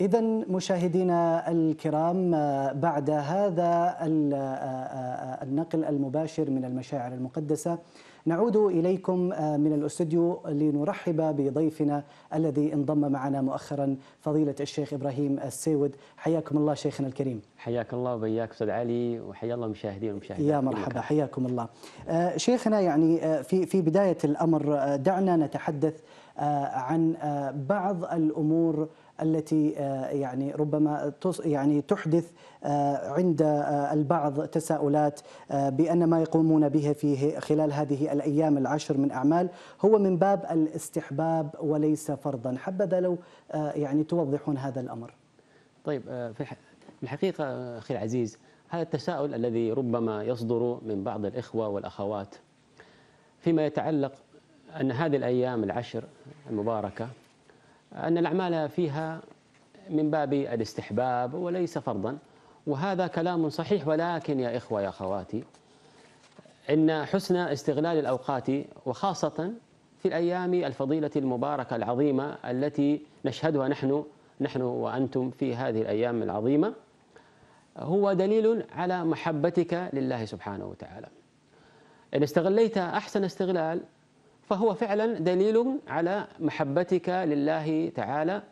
إذا مشاهدينا الكرام بعد هذا النقل المباشر من المشاعر المقدسة نعود إليكم آه، من الأستوديو لنرحب بضيفنا الذي انضم معنا مؤخرا فضيلة الشيخ إبراهيم السيود حياكم الله شيخنا الكريم حياك الله وبياك أستاذ علي وحيا الله المشاهدين والمشاهدات يا مرحبا حياكم الله آه، شيخنا يعني آه، في في بداية الأمر دعنا نتحدث آه، عن آه، بعض الامور التي آه، يعني ربما يعني تحدث عند البعض تساؤلات بان ما يقومون به في خلال هذه الايام العشر من اعمال هو من باب الاستحباب وليس فرضا، حبذا لو يعني توضحون هذا الامر. طيب في الحقيقه اخي العزيز هذا التساؤل الذي ربما يصدر من بعض الاخوه والاخوات فيما يتعلق ان هذه الايام العشر المباركة أن الأعمال فيها من باب الاستحباب وليس فرضا وهذا كلام صحيح ولكن يا إخوة يا أخواتي إن حسن استغلال الأوقات وخاصة في الأيام الفضيلة المباركة العظيمة التي نشهدها نحن نحن وأنتم في هذه الأيام العظيمة هو دليل على محبتك لله سبحانه وتعالى إن استغليت أحسن استغلال فهو فعلا دليل على محبتك لله تعالى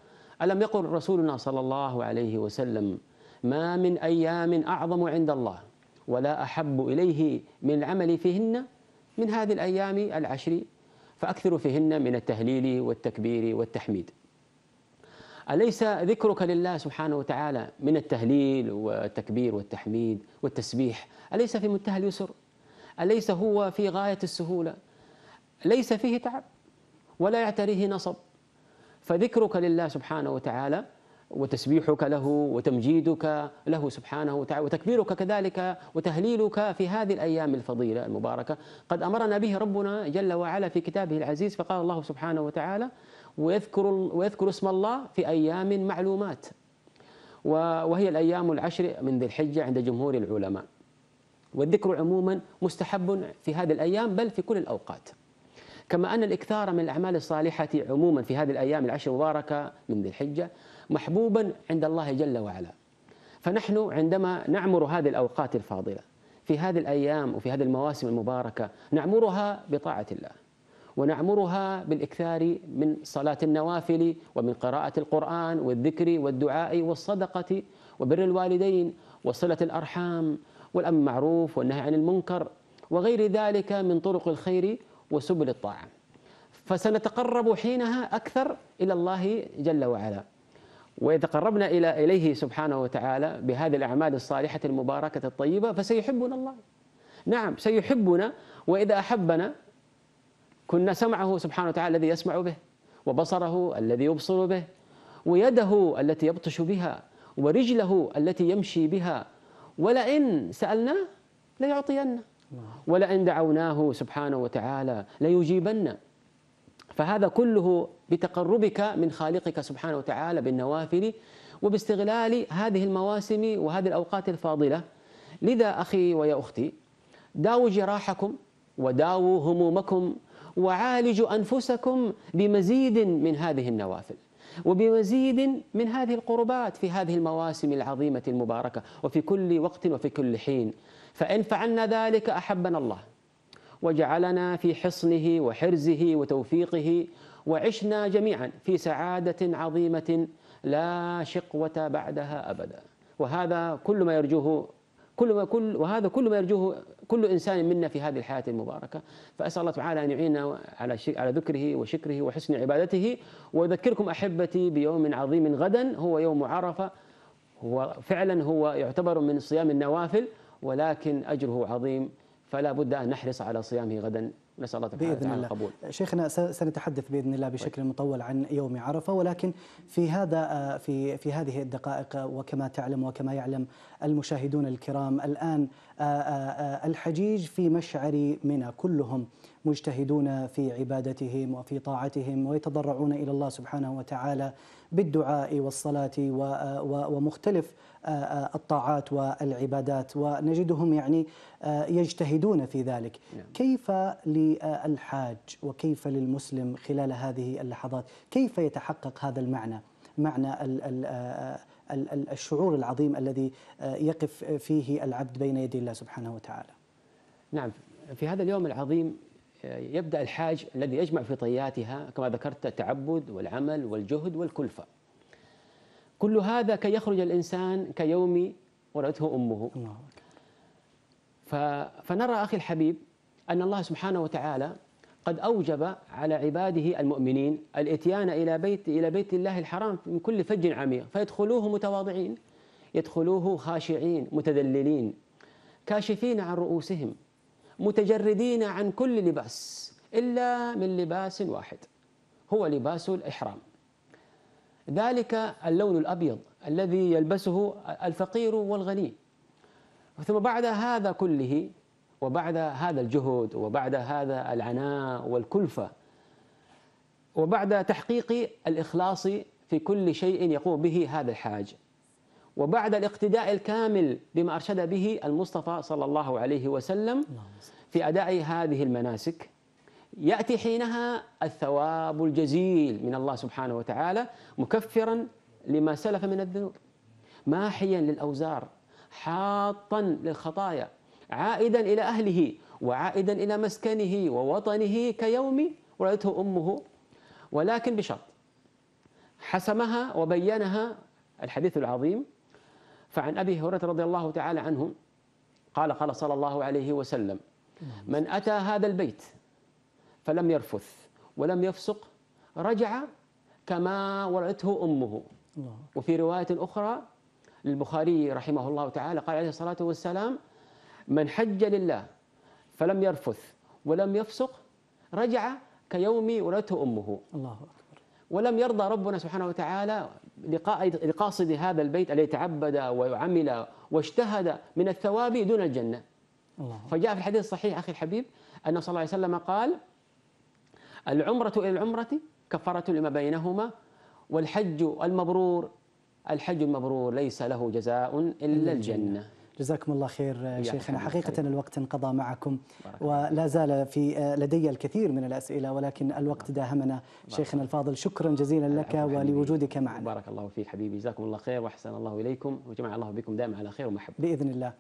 ألم يقل رسولنا صلى الله عليه وسلم ما من أيام أعظم عند الله ولا أحب إليه من العمل فيهن من هذه الأيام العشر فاكثر فيهن من التهليل والتكبير والتحميد أليس ذكرك لله سبحانه وتعالى من التهليل والتكبير والتحميد والتسبيح أليس في منتهى اليسر أليس هو في غاية السهولة ليس فيه تعب ولا يعتريه نصب فذكرك لله سبحانه وتعالى وتسبيحك له وتمجيدك له سبحانه وتعالى وتكبيرك كذلك وتهليلك في هذه الايام الفضيله المباركه قد امرنا به ربنا جل وعلا في كتابه العزيز فقال الله سبحانه وتعالى ويذكر ويذكر اسم الله في ايام معلومات وهي الايام العشر من ذي الحجه عند جمهور العلماء والذكر عموما مستحب في هذه الايام بل في كل الاوقات كما أن الإكثار من الأعمال الصالحة عموما في هذه الأيام العشر المباركة من ذي الحجة محبوبا عند الله جل وعلا فنحن عندما نعمر هذه الأوقات الفاضلة في هذه الأيام وفي هذه المواسم المباركة نعمرها بطاعة الله ونعمرها بالإكثار من صلاة النوافل ومن قراءة القرآن والذكر والدعاء والصدقة وبر الوالدين وصلة الأرحام والأمر معروف والنهي عن المنكر وغير ذلك من طرق الخير وسبل الطاعة فسنتقرب حينها أكثر إلى الله جل وعلا وإذا قربنا إلى إليه سبحانه وتعالى بهذه الأعمال الصالحة المباركة الطيبة فسيحبنا الله نعم سيحبنا وإذا أحبنا كنا سمعه سبحانه وتعالى الذي يسمع به وبصره الذي يبصر به ويده التي يبطش بها ورجله التي يمشي بها ولئن سألناه ليعطينا ولئن دعوناه سبحانه وتعالى ليجيبن فهذا كله بتقربك من خالقك سبحانه وتعالى بالنوافل وباستغلال هذه المواسم وهذه الأوقات الفاضلة لذا أخي ويا أختي داووا جراحكم وداووا همومكم وعالجوا أنفسكم بمزيد من هذه النوافل وبمزيد من هذه القربات في هذه المواسم العظيمة المباركة وفي كل وقت وفي كل حين فإن فعلنا ذلك أحبنا الله وجعلنا في حصنه وحرزه وتوفيقه وعشنا جميعا في سعادة عظيمة لا شقوة بعدها أبدا وهذا كل ما يرجوه كل ما كل وهذا كل ما يرجوه كل انسان منا في هذه الحياه المباركه فاسال الله تعالى ان يعيننا على على ذكره وشكره وحسن عبادته واذكركم احبتي بيوم عظيم غدا هو يوم عرفه هو فعلا هو يعتبر من صيام النوافل ولكن اجره عظيم فلا بد ان نحرص على صيامه غدا نسال الله تعالى باذن الله القبول. شيخنا سنتحدث باذن الله بشكل طيب. مطول عن يوم عرفه ولكن في هذا آه، في في هذه الدقائق آه، وكما تعلم وكما يعلم المشاهدون الكرام الان آه، الحجيج في مشعر منى كلهم مجتهدون في عبادتهم وفي طاعتهم ويتضرعون الى الله سبحانه وتعالى بالدعاء والصلاه ومختلف آه، آه، الطاعات والعبادات ونجدهم يعني آه، يجتهدون في ذلك نعم. كيف للحاج وكيف للمسلم خلال هذه اللحظات كيف يتحقق هذا المعنى معنى الشعور العظيم الذي يقف فيه العبد بين يدي الله سبحانه وتعالى نعم في هذا اليوم العظيم يبدأ الحاج الذي يجمع في طياتها كما ذكرت التعبد والعمل والجهد والكلفة كل هذا كي يخرج الإنسان كيوم ولدته أمه الله فنرى أخي الحبيب أن الله سبحانه وتعالى قد أوجب على عباده المؤمنين الإتيان إلى بيت إلى بيت الله الحرام من كل فج عميق فيدخلوه متواضعين يدخلوه خاشعين متذللين كاشفين عن رؤوسهم متجردين عن كل لباس إلا من لباس واحد هو لباس الإحرام ذلك اللون الأبيض الذي يلبسه الفقير والغني ثم بعد هذا كله وبعد هذا الجهد وبعد هذا العناء والكلفة وبعد تحقيق الإخلاص في كل شيء يقوم به هذا الحاج وبعد الاقتداء الكامل بما أرشد به المصطفى صلى الله عليه وسلم في أداء هذه المناسك يأتي حينها الثواب الجزيل من الله سبحانه وتعالى مكفرا لما سلف من الذنوب ماحيا للأوزار حاطا للخطايا عائدا إلى أهله وعائدا إلى مسكنه ووطنه كيوم ولدته أمه ولكن بشرط حسمها وبينها الحديث العظيم فعن أبي هريرة رضي الله تعالى عنه قال قال صلى الله عليه وسلم من أتى هذا البيت فلم يرفث ولم يفسق رجع كما ولدته أمه وفي رواية أخرى للبخاري رحمه الله تعالى قال عليه الصلاة والسلام من حج لله فلم يرفث ولم يفسق رجع كيوم ولدته أمه الله أكبر ولم يرضى ربنا سبحانه وتعالى لقاصد هذا البيت الذي تعبد وعمل واجتهد من الثواب دون الجنة الله. فجاء في الحديث الصحيح أخي الحبيب أنه صلى الله عليه وسلم قال العمرة إلى العمرة كفارة لما بينهما والحج المبرور الحج المبرور ليس له جزاء إلا الجنة جزاكم الله خير آه، شيخنا حقيقة خير. الوقت انقضى معكم ولا زال في آه، لدي الكثير من الأسئلة ولكن الوقت نعم. داهمنا شيخنا الفاضل شكرا جزيلا لك ولوجودك معنا بارك الله فيك حبيبي جزاكم الله خير وأحسن الله إليكم وجمع الله بكم دائما على خير ومحبة بإذن الله